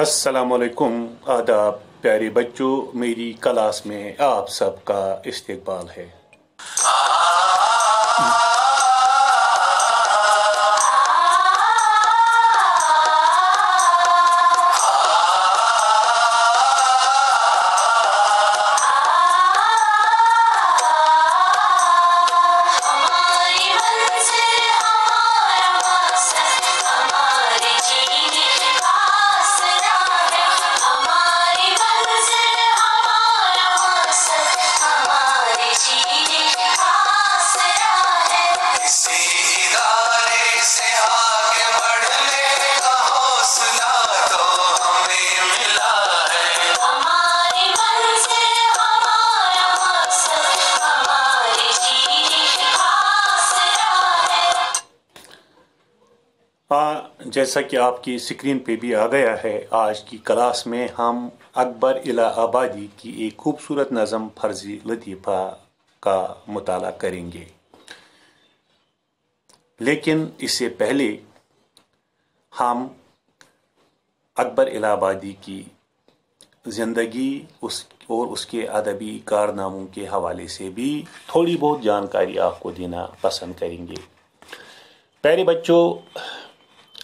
असलकुम आदाब प्यारे बच्चों मेरी क्लास में आप सबका इस्तकबाल है जैसा कि आपकी स्क्रीन पे भी आ गया है आज की क्लास में हम अकबर इला आबादी की एक खूबसूरत नज़म फर्जी लतीफ़ा का मताल करेंगे लेकिन इससे पहले हम अकबर इलाहाबादी की ज़िंदगी उस और उसके अदबी कारनामों के हवाले से भी थोड़ी बहुत जानकारी आपको देना पसंद करेंगे प्यारे बच्चों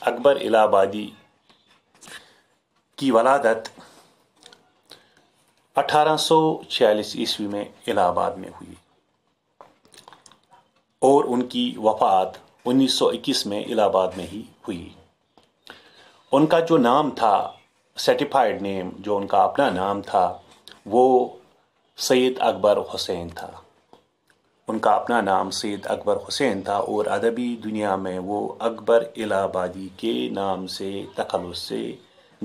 अकबर इलाहाबादी की वलादत 1846 ईस्वी में इलाहाबाद में हुई और उनकी वफात 1921 में इलाहाबाद में ही हुई उनका जो नाम था सर्टिफाइड नेम जो उनका अपना नाम था वो सैद अकबर हुसैन था उनका अपना नाम सैद अकबर हुसैन था और अदबी दुनिया में वो अकबर इलाहाबादी के नाम से तखलुस से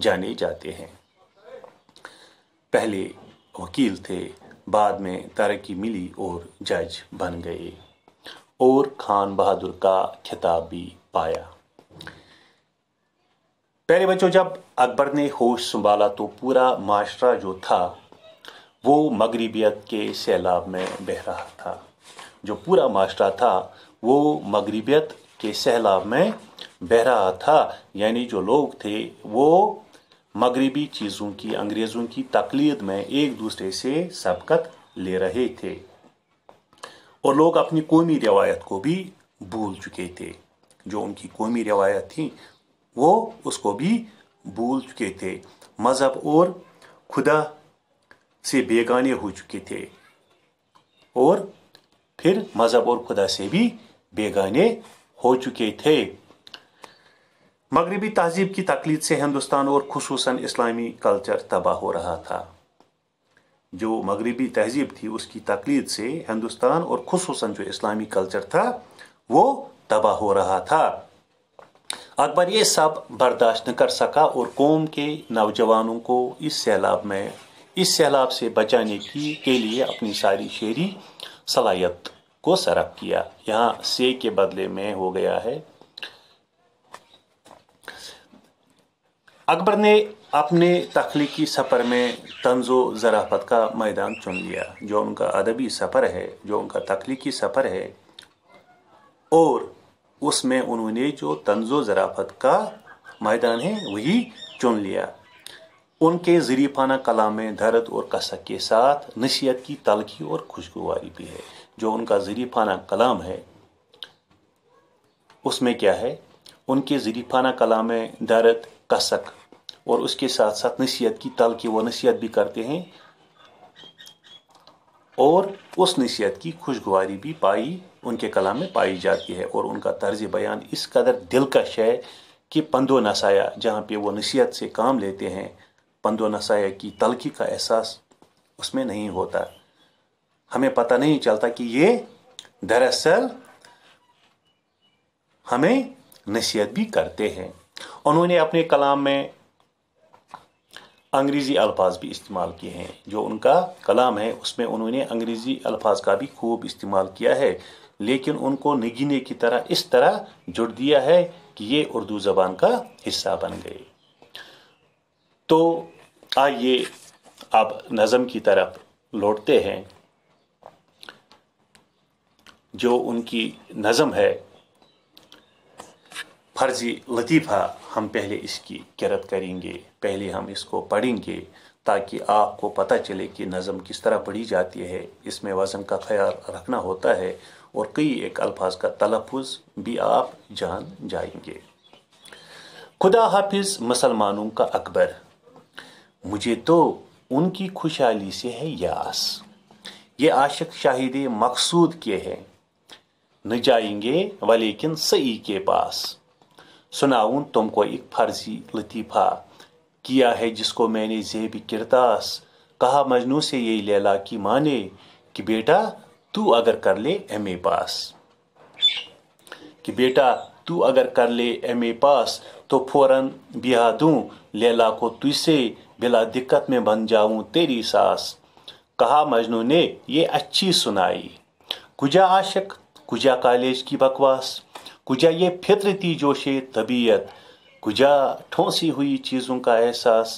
जाने जाते हैं पहले वकील थे बाद में तरक्की मिली और जज बन गए और खान बहादुर का खिताब भी पाया पहले बच्चों जब अकबर ने होश संभाला तो पूरा माशरा जो था वो मगरबियत के सैलाब में बह रहा था जो पूरा माशरा था वो मगरबियत के सैलाब में बह रहा था यानी जो लोग थे वो मगरबी चीज़ों की अंग्रेज़ों की तकलीद में एक दूसरे से सबकत ले रहे थे और लोग अपनी कौमी रवायत को भी भूल चुके थे जो उनकी कौमी रवायत थी वो उसको भी भूल चुके थे मज़हब और खुदा से बेगाने हो चुके थे और फिर मज़हब और खुदा से भी बेगाने हो चुके थे मगरबी तहजीब की तकलीद से हिंदुस्तान और खसूस इस्लामी कल्चर तबाह हो रहा था जो मगरबी तहजीब थी उसकी तकलीद से हिंदुस्तान और खसूस जो इस्लामी कल्चर था वो तबाह हो रहा था अकबर ये सब बर्दाश्त न कर सका और कौम के नौजवानों को इस सैलाब में इस सैलाब से बचाने की के लिए अपनी सारी शेरी सलाहियत को सरब किया यहाँ से के बदले में हो गया है अकबर ने अपने तख्लीकी सफ़र में तंजो ज़राफत का मैदान चुन लिया जो उनका अदबी सफ़र है जो उनका तख्लीकी सफ़र है और उसमें उन्होंने जो तंजो ज़राफत का मैदान है वही चुन लिया उनके ज़रीफाना कलाम में दर्द और कसक के साथ नसीहत की तलखी और खुशगवारी भी है जो उनका ज़रीफाना कलाम है उसमें क्या है उनके ज़रीफाना कलाम में दर्द कसक और उसके साथ साथ नसीहत की तलखी व नसीहत भी करते हैं और उस नसीहत की खुशगवारी भी पाई उनके कलाम में पाई जाती है और उनका तर्ज बयान इस कदर दिलकश है कि पंदो नसाया जहाँ पे वो नसीहत से काम लेते हैं पंदो नसाया की तलखी का एहसास उसमें नहीं होता हमें पता नहीं चलता कि ये दरअसल हमें नसीहत भी करते हैं उन्होंने अपने कलाम में अंग्रेज़ी अल्फाज भी इस्तेमाल किए हैं जो उनका कलाम है उसमें उन्होंने अंग्रेज़ी अल्फाज का भी खूब इस्तेमाल किया है लेकिन उनको निगीने की तरह इस तरह जुड़ दिया है कि ये उर्दू ज़बान का हिस्सा बन गए तो आइए अब नज़म की तरफ लौटते हैं जो उनकी नज़म है फर्जी लतीफ़ा हम पहले इसकी किरत करेंगे पहले हम इसको पढ़ेंगे ताकि आपको पता चले कि नज़म किस तरह पढ़ी जाती है इसमें वज़न का ख्याल रखना होता है और कई एक अल्फाज का तलफ़ भी आप जान जाएंगे खुदा हाफिज़ मुसलमानों का अकबर मुझे तो उनकी खुशहाली से है यास ये आशिक शाहिद मकसूद के हैं न जाएंगे वलेकिन सही के पास सुनाऊं तुमको एक फर्जी लतीफ़ा किया है जिसको मैंने जेब किरतास कहा मजनू से ये लैला की माने कि बेटा तू अगर कर ले एम ए पास कि बेटा तू अगर कर ले एम ए पास तो फौरन बिहा दूँ लैला को तुझसे बिला दिक्कत में बन जाऊं तेरी सास कहा मजनू ने ये अच्छी सुनाई कुजा आशिक कुजा कॉलेज की बकवास कुजा ये फितरती जोशे तबीयत कुजा ठोंसी हुई चीज़ों का एहसास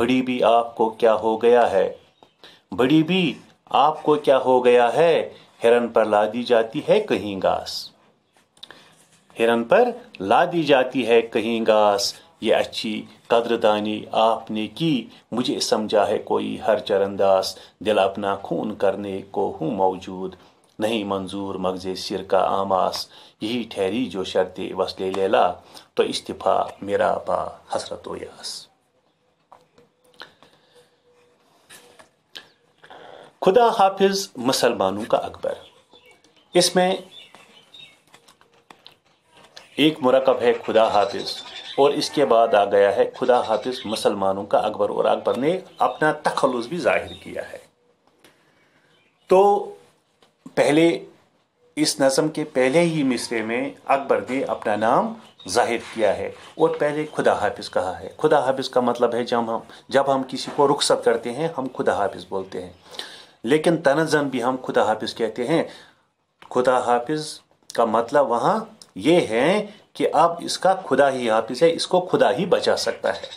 बड़ी भी आपको क्या हो गया है बड़ी भी आपको क्या हो गया है हिरन पर ला दी जाती है कहीं घास हिरन पर ला दी जाती है कहीं घास ये अच्छी कदरदानी आपने की मुझे समझा है कोई हर चरंदास दिल अपना खून करने को हूँ मौजूद नहीं मंजूर मगज सिर का आमास यही ठहरी जो शर्त वसले लेला तो इस्तीफ़ा मेरा पा हसरत यास खुदा हाफिज मुसलमानों का अकबर इसमें एक मरकब है खुदा हाफिज़ और इसके बाद आ गया है खुदा हाफिज मुसलमानों का अकबर और अकबर ने अपना तखलुस भी जाहिर किया है तो पहले इस नज़म के पहले ही मिसरे में अकबर ने अपना नाम जाहिर किया है और पहले खुदा हाफिज कहा है खुदा हाफिज का मतलब है जब हम जब हम किसी को रुखसत करते हैं हम खुदा हाफिज बोलते हैं लेकिन तनजन भी हम खुदा हाफिज कहते हैं खुदा हाफिज का मतलब वहाँ ये है कि अब इसका खुदा ही हाफिज़ है इसको खुदा ही बचा सकता है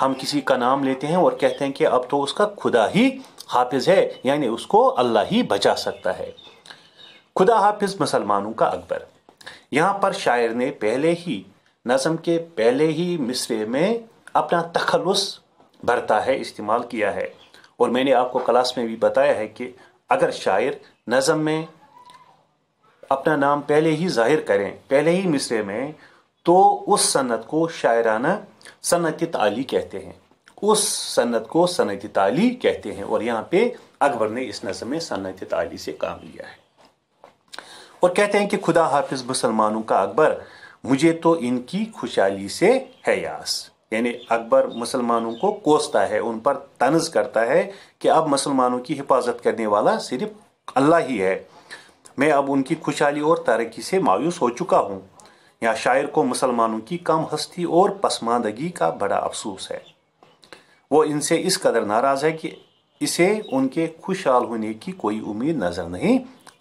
हम किसी का नाम लेते हैं और कहते हैं कि अब तो उसका खुदा ही हाफिज़ है यानी उसको अल्लाह ही बचा सकता है खुदा हाफिज़ मुसलमानों का अकबर यहाँ पर शायर ने पहले ही नज़म के पहले ही मिसरे में अपना तखलस भरता है इस्तेमाल किया है और मैंने आपको क्लास में भी बताया है कि अगर शायर नज़म में अपना नाम पहले ही जाहिर करें पहले ही मिसरे में तो उस सनत को शायराना सनत ताली कहते हैं उस सनत को सनत ताली कहते हैं और यहाँ पे अकबर ने इस नज़म में सनत ताली से काम लिया है और कहते हैं कि खुदा हाफिज मुसलमानों का अकबर मुझे तो इनकी खुशहाली से है यास यानी अकबर मुसलमानों को कोसता है उन पर तनज करता है कि अब मुसलमानों की हिफाजत करने वाला सिर्फ अल्लाह ही है मैं अब उनकी खुशहाली और तरक्की से मायूस हो चुका हूँ यहाँ शायर को मुसलमानों की कम हस्ती और पसमानदगी का बड़ा अफसोस है वो इनसे इस कदर नाराज़ है कि इसे उनके खुशहाल होने की कोई उम्मीद नज़र नहीं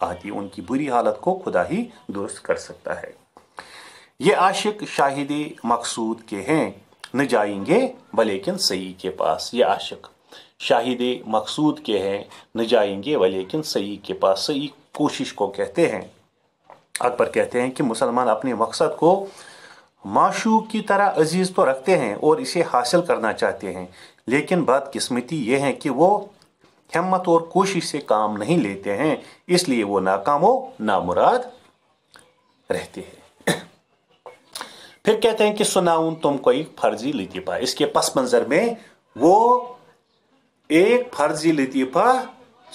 आती उनकी बुरी हालत को खुदा ही दुरुस्त कर सकता है ये आशिक शाहिद मकसूद के हैं न जाएंगे वलेकिन सही के पास ये आशिक शाहिद मकसूद के हैं न जाएंगे वलेकिन सही के पास सही कोशिश को कहते हैं अकबर कहते हैं कि मुसलमान अपने मकसद को माशू की तरह अजीज़ तो रखते हैं और इसे हासिल करना चाहते हैं लेकिन बदकिस्मती ये है कि वो हिम्मत और कोशिश से काम नहीं लेते हैं इसलिए वो नाकाम व नामुराद रहते हैं फिर कहते हैं कि सुनाऊ तुम कोई फर्जी लतीफ़ा इसके पस मंज़र में वो एक फर्जी लतीफ़ा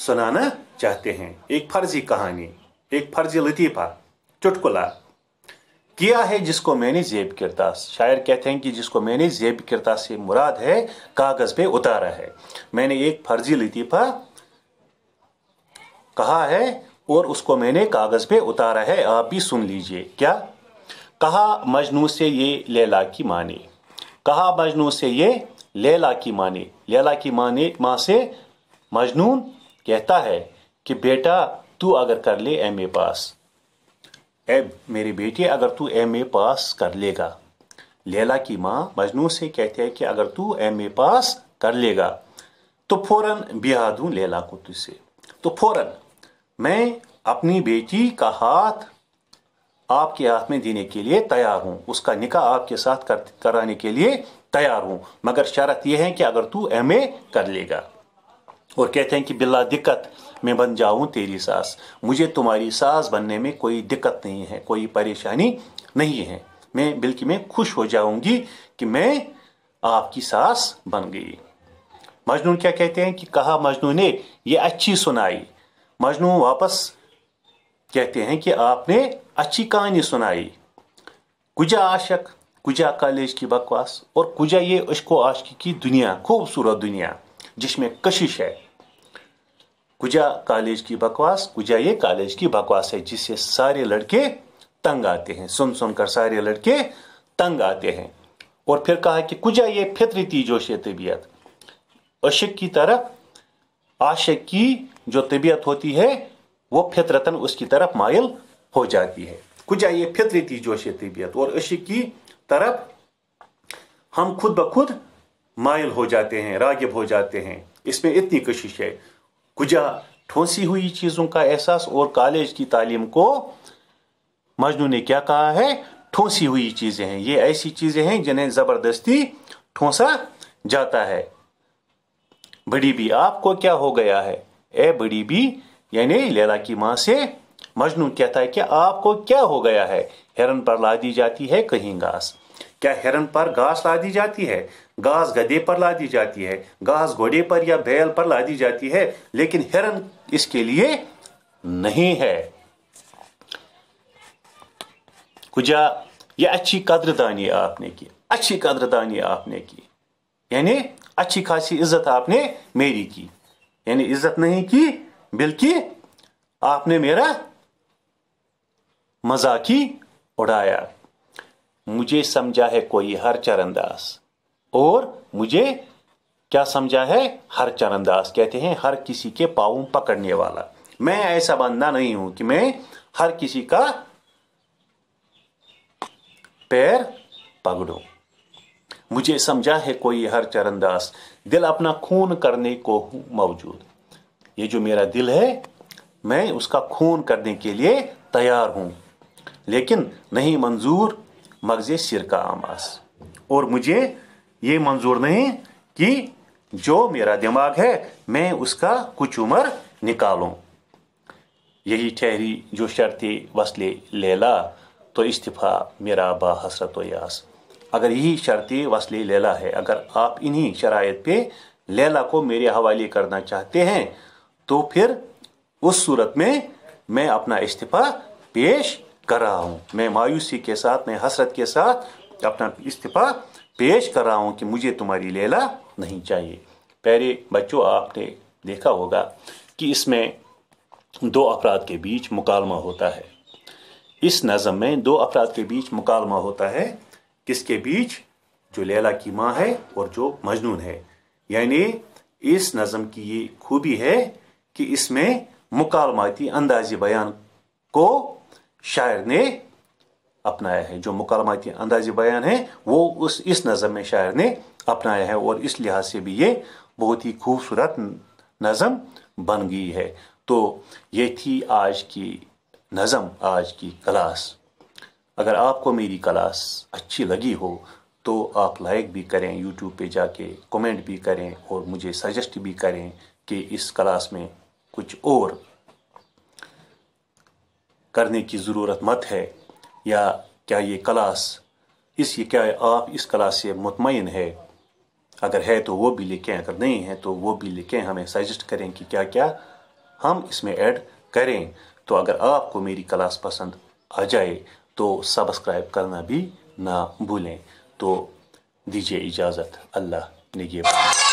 सुनाना चाहते हैं एक फर्जी कहानी एक फर्जी लतीफ़ा चुटकुला किया है जिसको मैंने जेब किरदास शायर कहते हैं कि जिसको मैंने जेब किरदास से मुराद है कागज़ पे उतारा है मैंने एक फर्जी लतीफ़ा कहा है और उसको मैंने कागज़ पे उतारा है आप भी सुन लीजिए क्या कहा मजनू से ये लैला की माने कहा मजनू से ये लैला की माने लैला की माने माँ से मजनून कहता है कि बेटा तू अगर कर ले एम ए पास ए मेरी बेटी अगर तू एम ए पास कर लेगा लेला की माँ मजनू से कहते हैं कि अगर तू एम ए पास कर लेगा तो फौरन बिहा दूँ लेला को तुझसे तो फौरन मैं अपनी बेटी का हाथ आपके हाथ में देने के लिए तैयार हूँ उसका निकाह आपके साथ कर, कराने के लिए तैयार हूँ मगर शर्त यह है कि अगर तू एम ए कर लेगा और कहते हैं कि बिला दिक्कत मैं बन जाऊं तेरी सास मुझे तुम्हारी सास बनने में कोई दिक्कत नहीं है कोई परेशानी नहीं है मैं बल्कि मैं खुश हो जाऊंगी कि मैं आपकी सास बन गई मजनू क्या कहते हैं कि कहा मजनू ने ये अच्छी सुनाई मजनू वापस कहते हैं कि आपने अच्छी कहानी सुनाई कुजा आशक कुजा कॉलेज की बकवास और कुजा ये उश्को आशकी की दुनिया खूबसूरत दुनिया जिसमें कशिश है कुजा कॉलेज की बकवास कुजा ये कॉलेज की बकवास है जिससे सारे लड़के तंग आते हैं सुन सुनकर सारे लड़के तंग आते हैं और फिर कहा कि कुजा ये फितरती जोश तबीयत अशक की तरफ आशक की जो तबीयत होती है वो फितरतन उसकी तरफ मायल हो जाती है कुजा ये फितरती जोश तबीयत और अशक की तरफ हम खुद ब खुद मायल हो जाते हैं रागिब हो जाते हैं इसमें इतनी कशिश है गुजा ठोंसी हुई चीज़ों का एहसास और कॉलेज की तालीम को मजनू ने क्या कहा है ठोंसी हुई चीज़ें हैं ये ऐसी चीज़ें हैं जिन्हें ज़बरदस्ती ठोंसा जाता है बड़ी भी आपको क्या हो गया है ए बड़ी भी यानी लैला की माँ से मजनू कहता है कि आपको क्या हो गया है हिरन पर ला दी जाती है कहीं घास क्या हिरन पर घास ला दी जाती है घास गधे पर ला दी जाती है घास घोड़े पर या बैल पर ला दी जाती है लेकिन हिरन इसके लिए नहीं है कुजा ये अच्छी कदरदानी आपने की अच्छी कदरदानी आपने की यानी अच्छी खासी इज्जत आपने मेरी की यानी इज्जत नहीं की बल्कि आपने मेरा ही उड़ाया मुझे समझा है कोई हर चरणदास और मुझे क्या समझा है हर चरणदास कहते हैं हर किसी के पाव पकड़ने वाला मैं ऐसा बंदा नहीं हूं कि मैं हर किसी का पैर पकड़ू मुझे समझा है कोई हर चरणदास दिल अपना खून करने को मौजूद ये जो मेरा दिल है मैं उसका खून करने के लिए तैयार हूं लेकिन नहीं मंजूर मगज़ सिर का आमास और मुझे ये मंजूर नहीं कि जो मेरा दिमाग है मैं उसका कुछ उम्र निकालू यही ठहरी जो शर्त वसल लेला तो इस्तीफ़ा मेरा बा हसरत यास अगर यही शर्त वसल लेला है अगर आप इन्हीं शराइ पे लेला को मेरे हवाले करना चाहते हैं तो फिर उस सूरत में मैं अपना इस्तीफ़ा पेश कर रहा हूँ मैं मायूसी के साथ मैं हसरत के साथ अपना इस्तीफ़ा पेश कर रहा हूँ कि मुझे तुम्हारी लेला नहीं चाहिए पहले बच्चों आपने देखा होगा कि इसमें दो अफराद के बीच मुकालमा होता है इस नज़म में दो अफराद के बीच मुकालमा होता है किसके बीच जो लैला की माँ है और जो मजनून है यानी इस नज़म की ये खूबी है कि इसमें मुकालमाती अंदाजी बयान को शायर ने अपनाया है जो मुकालमाती अंदाज बयान है वो उस इस नज़म में शायर ने अपनाया है और इस लिहाज से भी ये बहुत ही खूबसूरत नज़म बन गई है तो ये थी आज की नज़म आज की क्लास अगर आपको मेरी क्लास अच्छी लगी हो तो आप लाइक भी करें यूट्यूब पे जाके कमेंट भी करें और मुझे सजेस्ट भी करें कि इस क्लास में कुछ और करने की ज़रूरत मत है या क्या ये क्लास इस ये क्या आप इस क्लास से मुतमिन है अगर है तो वो भी लिखें अगर नहीं है तो वो भी लिखें हमें सजेस्ट करें कि क्या क्या हम इसमें ऐड करें तो अगर आपको मेरी क्लास पसंद आ जाए तो सब्सक्राइब करना भी ना भूलें तो दीजिए इजाज़त अल्लाह ने